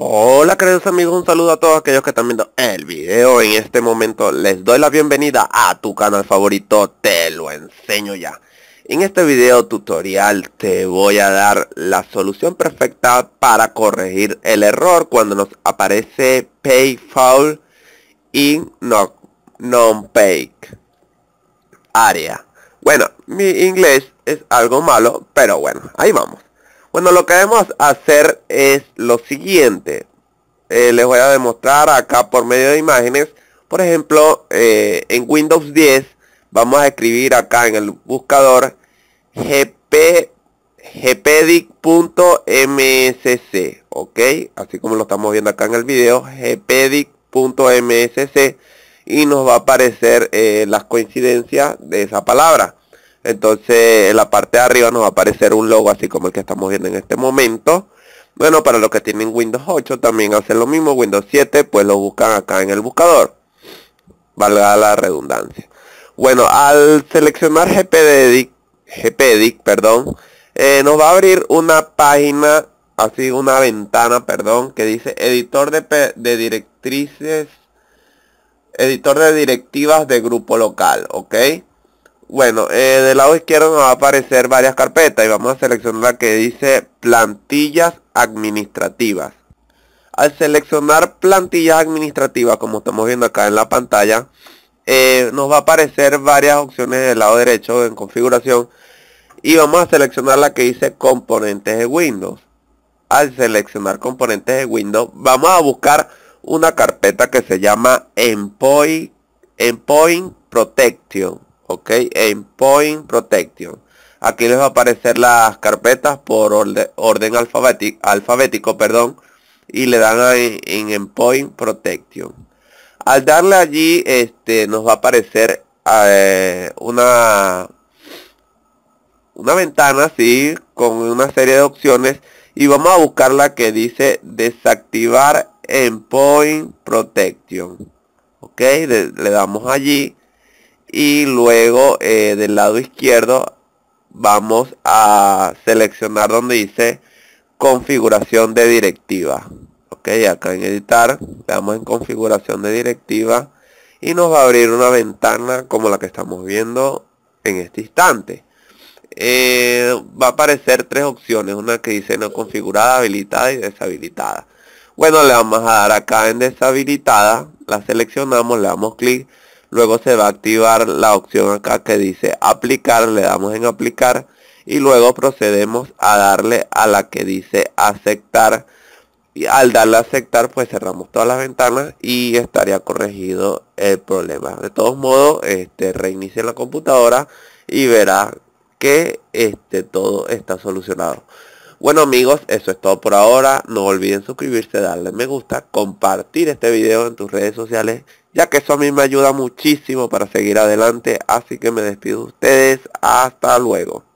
Hola queridos amigos, un saludo a todos aquellos que están viendo el video en este momento. Les doy la bienvenida a tu canal favorito, te lo enseño ya. En este video tutorial te voy a dar la solución perfecta para corregir el error cuando nos aparece pay foul in non-pay area. Bueno, mi inglés es algo malo, pero bueno, ahí vamos. Bueno, lo que debemos hacer es lo siguiente. Eh, les voy a demostrar acá por medio de imágenes. Por ejemplo, eh, en Windows 10 vamos a escribir acá en el buscador gp, gpdic.msc. Ok, así como lo estamos viendo acá en el video, gpdic.msc. Y nos va a aparecer eh, las coincidencias de esa palabra. Entonces en la parte de arriba nos va a aparecer un logo así como el que estamos viendo en este momento. Bueno, para los que tienen Windows 8 también hacen lo mismo. Windows 7 pues lo buscan acá en el buscador. Valga la redundancia. Bueno, al seleccionar Gpedit GPDIC perdón, eh, nos va a abrir una página, así una ventana, perdón, que dice editor de, de directrices editor de directivas de grupo local, ¿ok? Bueno, eh, del lado izquierdo nos va a aparecer varias carpetas y vamos a seleccionar la que dice plantillas administrativas. Al seleccionar plantillas administrativas, como estamos viendo acá en la pantalla, eh, nos va a aparecer varias opciones del lado derecho en configuración y vamos a seleccionar la que dice componentes de Windows. Al seleccionar componentes de Windows, vamos a buscar una carpeta que se llama Endpoint, Endpoint Protection ok endpoint protection aquí les va a aparecer las carpetas por orden alfabético, alfabético perdón y le dan a, en endpoint protection al darle allí este nos va a aparecer eh, una una ventana así con una serie de opciones y vamos a buscar la que dice desactivar endpoint protection ok le damos allí y luego eh, del lado izquierdo vamos a seleccionar donde dice configuración de directiva ok acá en editar le damos en configuración de directiva y nos va a abrir una ventana como la que estamos viendo en este instante eh, va a aparecer tres opciones una que dice no configurada habilitada y deshabilitada bueno le vamos a dar acá en deshabilitada la seleccionamos le damos clic Luego se va a activar la opción acá que dice aplicar, le damos en aplicar y luego procedemos a darle a la que dice aceptar. Y al darle a aceptar pues cerramos todas las ventanas y estaría corregido el problema. De todos modos, este, reinicie la computadora y verá que este, todo está solucionado. Bueno amigos, eso es todo por ahora. No olviden suscribirse, darle me gusta, compartir este video en tus redes sociales, ya que eso a mí me ayuda muchísimo para seguir adelante. Así que me despido de ustedes. Hasta luego.